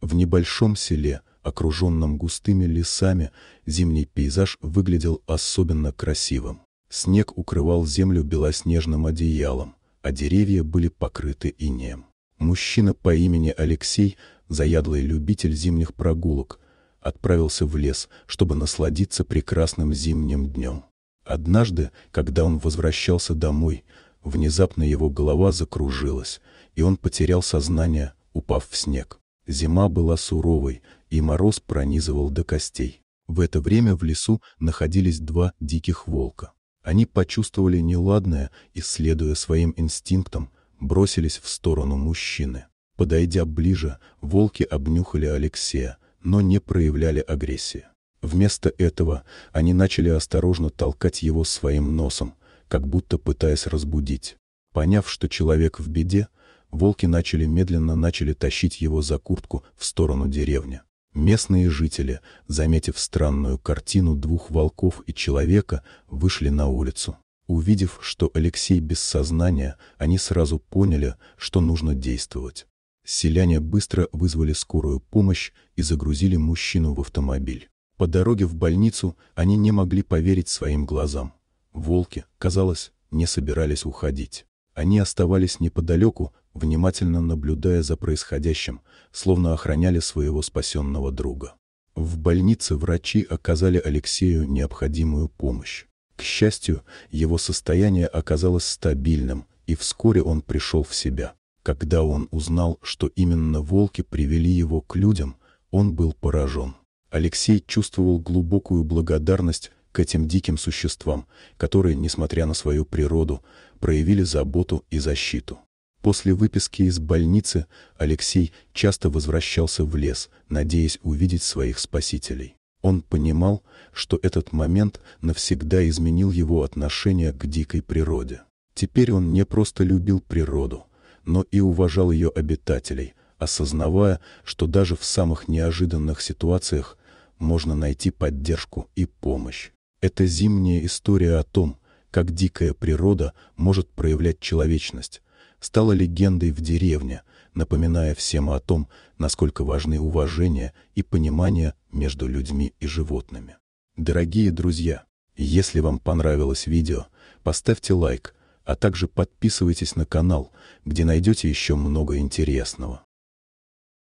В небольшом селе, окруженном густыми лесами, зимний пейзаж выглядел особенно красивым. Снег укрывал землю белоснежным одеялом, а деревья были покрыты инеем. Мужчина по имени Алексей, заядлый любитель зимних прогулок, отправился в лес, чтобы насладиться прекрасным зимним днем. Однажды, когда он возвращался домой, внезапно его голова закружилась, и он потерял сознание, упав в снег. Зима была суровой, и мороз пронизывал до костей. В это время в лесу находились два диких волка. Они почувствовали неладное и, следуя своим инстинктам, бросились в сторону мужчины. Подойдя ближе, волки обнюхали Алексея, но не проявляли агрессии. Вместо этого они начали осторожно толкать его своим носом, как будто пытаясь разбудить. Поняв, что человек в беде, волки начали медленно начали тащить его за куртку в сторону деревни. Местные жители, заметив странную картину двух волков и человека, вышли на улицу. Увидев, что Алексей без сознания, они сразу поняли, что нужно действовать. Селяне быстро вызвали скорую помощь и загрузили мужчину в автомобиль. По дороге в больницу они не могли поверить своим глазам. Волки, казалось, не собирались уходить. Они оставались неподалеку, внимательно наблюдая за происходящим, словно охраняли своего спасенного друга. В больнице врачи оказали Алексею необходимую помощь. К счастью, его состояние оказалось стабильным, и вскоре он пришел в себя. Когда он узнал, что именно волки привели его к людям, он был поражен. Алексей чувствовал глубокую благодарность к этим диким существам, которые, несмотря на свою природу, проявили заботу и защиту. После выписки из больницы Алексей часто возвращался в лес, надеясь увидеть своих спасителей. Он понимал, что этот момент навсегда изменил его отношение к дикой природе. Теперь он не просто любил природу, но и уважал ее обитателей, осознавая, что даже в самых неожиданных ситуациях можно найти поддержку и помощь. Это зимняя история о том, как дикая природа может проявлять человечность, стала легендой в деревне, напоминая всем о том, насколько важны уважение и понимание между людьми и животными. Дорогие друзья, если вам понравилось видео, поставьте лайк, а также подписывайтесь на канал, где найдете еще много интересного.